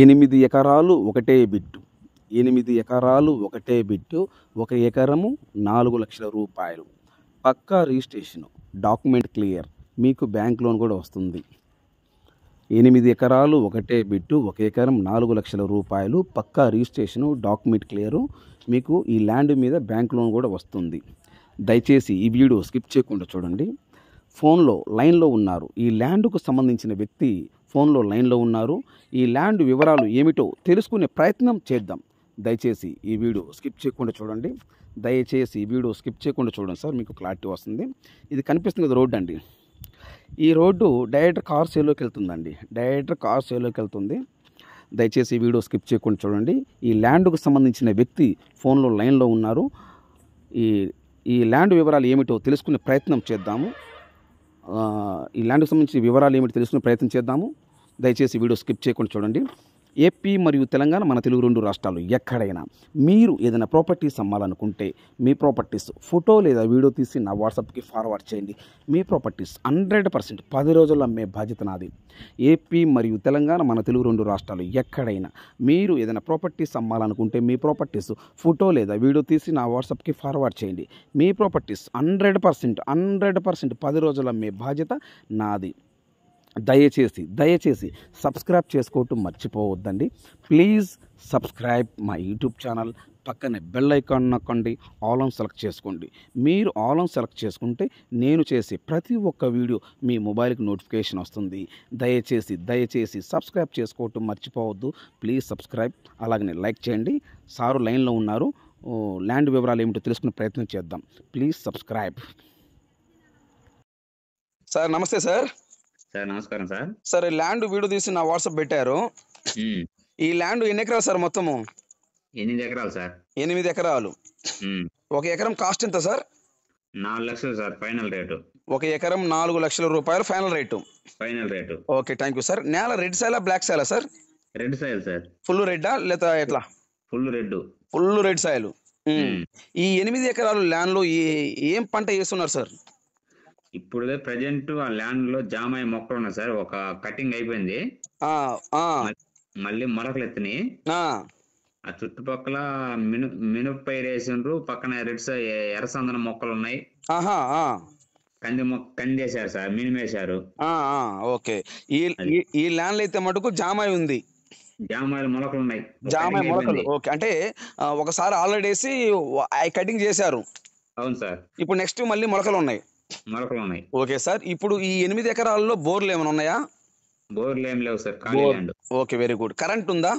ఎనిమిది ఎకరాలు ఒకటే బిడ్డు ఎనిమిది ఎకరాలు ఒకటే బిడ్డు ఒక ఎకరము నాలుగు లక్షల రూపాయలు పక్కా రిజిస్ట్రేషను డాక్యుమెంట్ క్లియర్ మీకు బ్యాంక్ లోన్ కూడా వస్తుంది ఎనిమిది ఎకరాలు ఒకటే బిడ్డు ఒక ఎకరం నాలుగు లక్షల రూపాయలు పక్కా రిజిస్ట్రేషను డాక్యుమెంట్ క్లియరు మీకు ఈ ల్యాండ్ మీద బ్యాంక్ లోన్ కూడా వస్తుంది దయచేసి ఈ వీడియో స్కిప్ చేయకుండా చూడండి ఫోన్లో లైన్లో ఉన్నారు ఈ ల్యాండ్కు సంబంధించిన వ్యక్తి ఫోన్లో లైన్లో ఉన్నారు ఈ ల్యాండ్ వివరాలు ఏమిటో తెలుసుకునే ప్రయత్నం చేద్దాం దయచేసి ఈ వీడియో స్కిప్ చేయకుండా చూడండి దయచేసి ఈ వీడియో స్కిప్ చేయకుండా చూడండి సార్ మీకు క్లారిటీ వస్తుంది ఇది కనిపిస్తుంది కదా రోడ్డు అండి ఈ రోడ్డు డైరెక్ట్ కార్ సేలోకి వెళ్తుందండి డైరెక్ట్ కార్ సేలోకి వెళ్తుంది దయచేసి ఈ వీడియో స్కిప్ చేయకుండా చూడండి ఈ ల్యాండ్కు సంబంధించిన వ్యక్తి ఫోన్లో లైన్లో ఉన్నారు ఈ ఈ ల్యాండ్ వివరాలు ఏమిటో తెలుసుకునే ప్రయత్నం చేద్దాము ఈ ల్యాండ్కి సంబంధించిన వివరాలు ఏమిటి తెలుసుకునే ప్రయత్నం చేద్దాము దయచేసి వీడియో స్కిప్ చేయకుండా చూడండి ఏపీ మరియు తెలంగాణ మన తెలుగు రెండు రాష్ట్రాలు ఎక్కడైనా మీరు ఏదైనా ప్రాపర్టీస్ అమ్మాలనుకుంటే మీ ప్రాపర్టీస్ ఫోటో లేదా వీడియో తీసి నా వాట్సాప్కి ఫార్వర్డ్ చేయండి మీ ప్రాపర్టీస్ హండ్రెడ్ పర్సెంట్ పది రోజులు అమ్మే బాధ్యత నాది ఏపీ మరియు తెలంగాణ మన తెలుగు రెండు రాష్ట్రాలు ఎక్కడైనా మీరు ఏదైనా ప్రాపర్టీస్ అమ్మాలనుకుంటే మీ ప్రాపర్టీస్ ఫోటో లేదా వీడియో తీసి నా వాట్సాప్కి ఫార్వర్డ్ చేయండి మీ properties hundred percent hundred percent పది రోజులు అమ్మే బాధ్యత నాది దయచేసి దయచేసి సబ్స్క్రైబ్ చేసుకోవటం మర్చిపోవద్దండి ప్లీజ్ సబ్స్క్రైబ్ మా యూట్యూబ్ ఛానల్ పక్కనే బెల్ ఐకాన్ నొక్కండి ఆల్ ఆన్ సెలెక్ట్ చేసుకోండి మీరు ఆల్ ఆన్ సెలెక్ట్ చేసుకుంటే నేను చేసే ప్రతి ఒక్క వీడియో మీ మొబైల్కి నోటిఫికేషన్ వస్తుంది దయచేసి దయచేసి సబ్స్క్రైబ్ చేసుకోవటం మర్చిపోవద్దు ప్లీజ్ సబ్స్క్రైబ్ అలాగనే లైక్ చేయండి సారు లైన్లో ఉన్నారు ల్యాండ్ వివరాలు ఏమిటో తెలుసుకునే ప్రయత్నం చేద్దాం ప్లీజ్ సబ్స్క్రైబ్ సార్ నమస్తే సార్ సార్ నమస్కారం సార్ సార్ ల్యాండ్ వీడియో తీసి నా వాట్సాప్ పెట్టారు ఈ ల్యాండ్ ఎన్ని ఎకరాలు సార్ మొత్తము ఎనిమిది ఎకరాలు సార్ ఎనిమిది ఎకరాలు ఒక ఎకరం కాస్ట్ ఎంత సార్ నాలుగు లక్షలు సార్ ఫైనల్ రేటు ఒక ఎకరం నాలుగు లక్షల రూపాయలు final rate final rate okay thank you sir నేల రెడ్ సైలా బ్లాక్ సైలా sir red soil sir full రెడ్డా లేదా ఎట్లా full red full red soil ఈ ఎనిమిది ఎకరాలు ల్యాండ్ లో ఏం పంట వేస్తున్నారు సార్ ఇప్పుడు ప్రజెంట్ ఆ ల్యాండ్ లో జామ అయ్యే మొక్కలు ఉన్నాయి సార్ ఒక కటింగ్ అయిపోయింది మళ్ళీ మొలకలు ఎత్తినాయి ఆ చుట్టుపక్కల మిను మినుపు పైరు వేసిండ్రు పక్కన రెడ్స్ ఎర్రసందన మొక్కలు ఉన్నాయి కంది మొక్క కంది వేసారు సార్ మినిమేశారు ఓకే ఈ ఈ ల్యాండ్ లో అయితే మటుకు జామాయి ఉంది జామాయి మొలకలు ఉన్నాయి జామాయి మొలకలు ఓకే అంటే ఒకసారి ఆల్రెడీ వేసి కటింగ్ చేశారు అవును సార్ ఇప్పుడు నెక్స్ట్ మళ్ళీ మొలకలు ఉన్నాయి మొలకలు ఉన్నాయి ఓకే సార్ ఇప్పుడు ఈ ఎనిమిది ఎకరాల్లో బోర్లు ఏమైనా ఉన్నాయా బోర్లు ఏం లేవు sir okay very good current ఉందా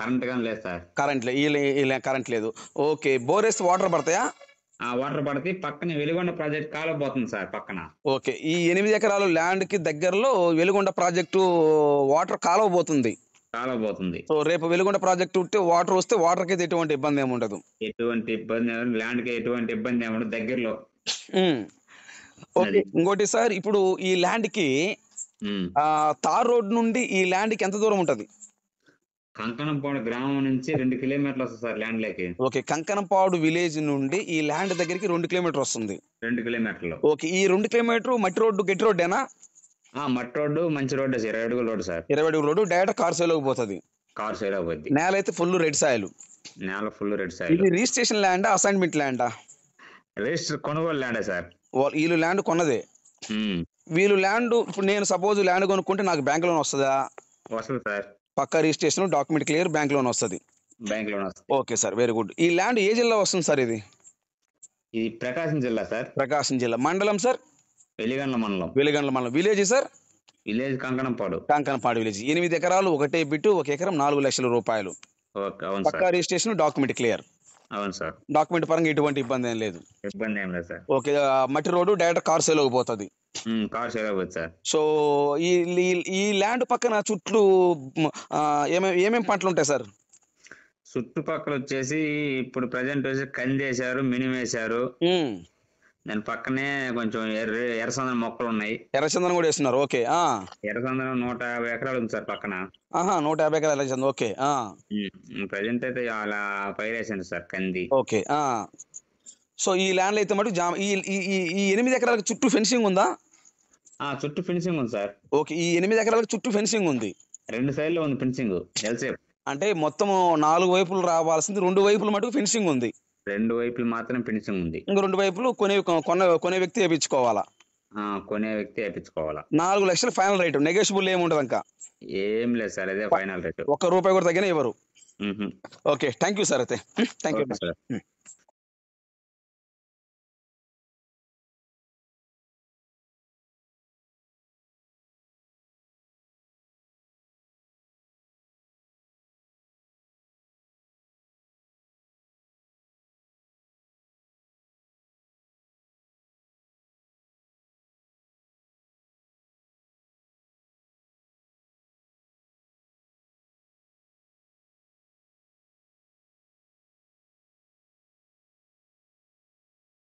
కరెంట్ కానీ లేదు సార్ కరెంట్ లేదు కరెంట్ లేదు ఓకే బోర్ వేస్తే వాటర్ పడతాయా ఆ వాటర్ పడితే పక్కన వెలుగొండ ప్రాజెక్ట్ కాలువ సార్ పక్కన ఓకే ఈ ఎనిమిది ఎకరాలు ల్యాండ్ కి దగ్గరలో వెలుగొండ ప్రాజెక్టు వాటర్ కాలువ పోతుంది సో రేపు వెలుగొండ ప్రాజెక్ట్ ఉంటే వాటర్ వస్తే వాటర్ కి ఎటువంటి ఇబ్బంది ఏమి ఉండదు ఎటువంటి ఇబ్బంది ల్యాండ్ కి ఎటువంటి ఇబ్బంది ఏమన్నా దగ్గరలో ఇంకోటి సార్ ఇప్పుడు ఈ ల్యాండ్ కి తార్ రోడ్ నుండి ఈ ల్యాండ్ కి ఎంత దూరం ఉంటది కంకణంపాడు గ్రామం నుంచి రెండు కిలోమీటర్లు వస్తుంది సార్ ల్యాండ్ లేకి ఓకే కంకణంపాడు విలేజ్ నుండి ఈ ల్యాండ్ దగ్గరికి రెండు కిలోమీటర్ వస్తుంది రెండు కిలోమీటర్లు ఓకే ఈ రెండు కిలోమీటర్ మట్టి రోడ్డు గట్టి రోడ్డేనా మట్టి రోడ్డు మంచి రోడ్డు ఇరవై అడుగుల రోడ్డు సార్ ఇరవై అడుగుల రోడ్డు డైరెక్ట్ కార్ సైల్ పోతుంది కార్ సైడ్ పోతుంది నేల అయితే ఫుల్ రెడ్ సాయిల్ నేల ఫుల్ రెడ్ సాయిల్ ఇది రిజిస్ట్రేషన్ ల్యాండ్ అసైన్మెంట్ ల్యాండా రిజిస్టర్ కొనుగోలు ల్యాండా సార్ వీళ్ళు ల్యాండ్ కొన్నది వీళ్ళు ల్యాండ్ ఇప్పుడు నేను సపోజ్ ల్యాండ్ కొనుక్కుంటే నాకు బ్యాంక్ లోన్ వస్తుందా పక్క registration document clear bank loan వస్తుంది bank loan okay sir very good ఈ ల్యాండ్ ఏ జిల్లా వస్తుంది సార్ ఇది ఇది ప్రకాశం జిల్లా సార్ ప్రకాశం జిల్లా మండలం సార్ వెలిగండ్ల మండలం వెలిగండ్ల మండలం village sir village Kankanampadu Kankanapadu village ఎనిమిది ఎకరాలు ఒకటే బిట్టు ఒక ఎకరం నాలుగు లక్షల రూపాయలు పక్కా రిజిస్ట్రేషన్ డాక్యుమెంట్ క్లియర్ అవును సార్ డాక్యుమెంట్ పరంగా ఎటువంటి ఇబ్బంది ఏం లేదు ఇబ్బంది ఏం లేదు సార్ ఓకే మట్టి రోడ్డు డైరెక్ట్ కార్ సేల్ పోతుంది కార్ సేల్ అవుతుంది సార్ సో ఈ ఈ ల్యాండ్ పక్కన చుట్టూ ఏమేమి ఏమేమి పంటలు ఉంటాయి సార్ చుట్టుపక్కల వచ్చేసి ఇప్పుడు ప్రజెంట్ వచ్చి కంది వేసారు మినిమేశారు నేను పక్కనే కొంచెం ఎర్ర ఎర్రచందనం మొక్కలు ఉన్నాయి ఎర్రచందనం కూడా వేస్తున్నారు ఓకే ఆ ఎర్రచందనం నూట యాభై ఎకరాలు ఉంది సార్ పక్కన ఆహా నూట యాభై ఎకరాలు ఎర్రచందనం ఓకే ఆ ప్రజెంట్ అయితే అలా పైర్ వేసాను సార్ కంది ఓకే ఆ సో ఈ ల్యాండ్ అయితే మటు జామ ఈ ఈ ఎనిమిది ఎకరాలకు చుట్టూ ఫెన్సింగ్ ఉందా ఆ చుట్టూ ఫెన్సింగ్ ఉంది సార్ ఓకే ఈ ఎనిమిది ఎకరాలకు చుట్టూ ఫెన్సింగ్ ఉంది రెండు సైడ్ లో ఉంది ఫెన్సింగ్ ఎల్సేప్ అంటే మొత్తం నాలుగు వైపులు రావాల్సింది రెండు వైపులు మటుకు ఫెన్సింగ్ ఉంది రెండు వైపులు మాత్రం ఫినిషింగ్ ఉంది ఇంకో రెండు వైపులు కొనే కొన్న కొనే వ్యక్తి వేయించుకోవాలా కొనే వ్యక్తి వేయించుకోవాలా నాలుగు లక్షలు ఫైనల్ రేటు నెగోషియబుల్ ఏమి ఉండదు ఇంకా ఏం లేదు సార్ అదే ఫైనల్ రేట్ ఒక్క రూపాయి కూడా తగ్గిన ఇవ్వరు ఓకే థ్యాంక్ యూ సార్ అయితే థ్యాంక్ యూ సార్